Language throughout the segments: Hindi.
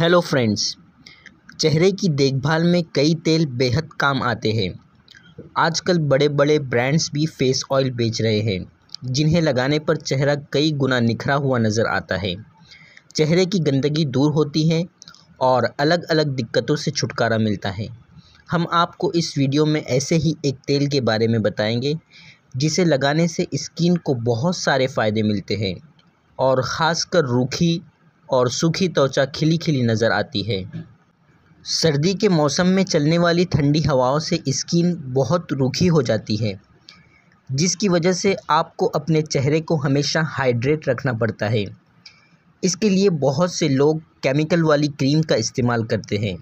हेलो फ्रेंड्स चेहरे की देखभाल में कई तेल बेहद काम आते हैं आजकल बड़े बड़े ब्रांड्स भी फेस ऑयल बेच रहे हैं जिन्हें लगाने पर चेहरा कई गुना निखरा हुआ नज़र आता है चेहरे की गंदगी दूर होती है और अलग अलग दिक्कतों से छुटकारा मिलता है हम आपको इस वीडियो में ऐसे ही एक तेल के बारे में बताएंगे जिसे लगाने से स्किन को बहुत सारे फ़ायदे मिलते हैं और ख़ासकर रूखी और सूखी त्वचा खिली खिली नज़र आती है सर्दी के मौसम में चलने वाली ठंडी हवाओं से स्किन बहुत रूखी हो जाती है जिसकी वजह से आपको अपने चेहरे को हमेशा हाइड्रेट रखना पड़ता है इसके लिए बहुत से लोग केमिकल वाली क्रीम का इस्तेमाल करते हैं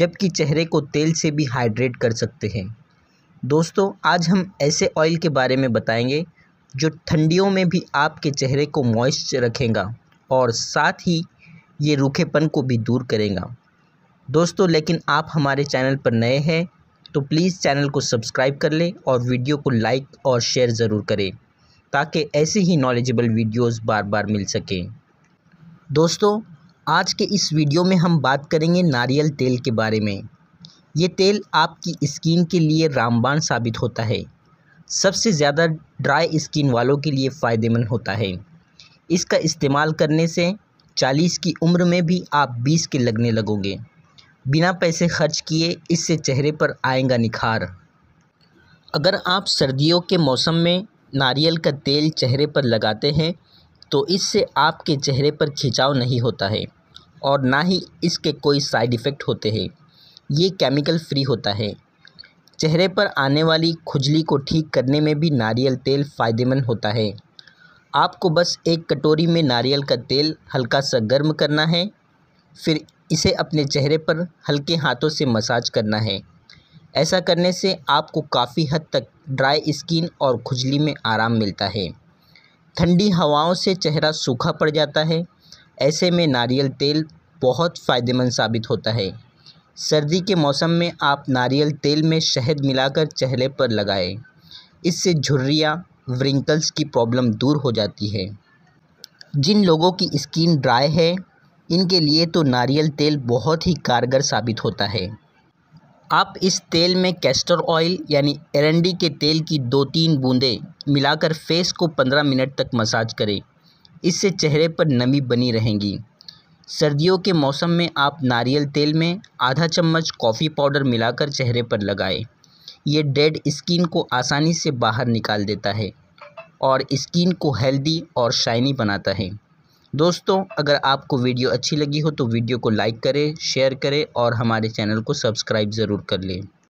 जबकि चेहरे को तेल से भी हाइड्रेट कर सकते हैं दोस्तों आज हम ऐसे ऑयल के बारे में बताएंगे जो ठंडियों में भी आपके चेहरे को मॉइस्ट रखेगा और साथ ही ये रूखेपन को भी दूर करेगा दोस्तों लेकिन आप हमारे चैनल पर नए हैं तो प्लीज़ चैनल को सब्सक्राइब कर लें और वीडियो को लाइक और शेयर ज़रूर करें ताकि ऐसे ही नॉलेजेबल वीडियोस बार बार मिल सकें दोस्तों आज के इस वीडियो में हम बात करेंगे नारियल तेल के बारे में ये तेल आपकी स्किन के लिए रामबाण साबित होता है सबसे ज़्यादा ड्राई स्किन वालों के लिए फ़ायदेमंद होता है इसका इस्तेमाल करने से चालीस की उम्र में भी आप बीस के लगने लगोगे बिना पैसे खर्च किए इससे चेहरे पर आएगा निखार अगर आप सर्दियों के मौसम में नारियल का तेल चेहरे पर लगाते हैं तो इससे आपके चेहरे पर खिंचाव नहीं होता है और ना ही इसके कोई साइड इफ़ेक्ट होते हैं ये केमिकल फ्री होता है चेहरे पर आने वाली खुजली को ठीक करने में भी नारियल तेल फ़ायदेमंद होता है आपको बस एक कटोरी में नारियल का तेल हल्का सा गर्म करना है फिर इसे अपने चेहरे पर हल्के हाथों से मसाज करना है ऐसा करने से आपको काफ़ी हद तक ड्राई स्किन और खुजली में आराम मिलता है ठंडी हवाओं से चेहरा सूखा पड़ जाता है ऐसे में नारियल तेल बहुत फ़ायदेमंद साबित होता है सर्दी के मौसम में आप नारियल तेल में शहद मिलाकर चेहरे पर लगाएं इससे झुर्रियाँ व्रिंकल्स की प्रॉब्लम दूर हो जाती है जिन लोगों की स्किन ड्राई है इनके लिए तो नारियल तेल बहुत ही कारगर साबित होता है आप इस तेल में कैस्टर ऑयल यानी एरंडी के तेल की दो तीन बूंदें मिलाकर फेस को पंद्रह मिनट तक मसाज करें इससे चेहरे पर नमी बनी रहेगी सर्दियों के मौसम में आप नारियल तेल में आधा चम्मच कॉफ़ी पाउडर मिलाकर चेहरे पर लगाएं ये डेड स्किन को आसानी से बाहर निकाल देता है और स्किन को हेल्दी और शाइनी बनाता है दोस्तों अगर आपको वीडियो अच्छी लगी हो तो वीडियो को लाइक करें शेयर करें और हमारे चैनल को सब्सक्राइब ज़रूर कर लें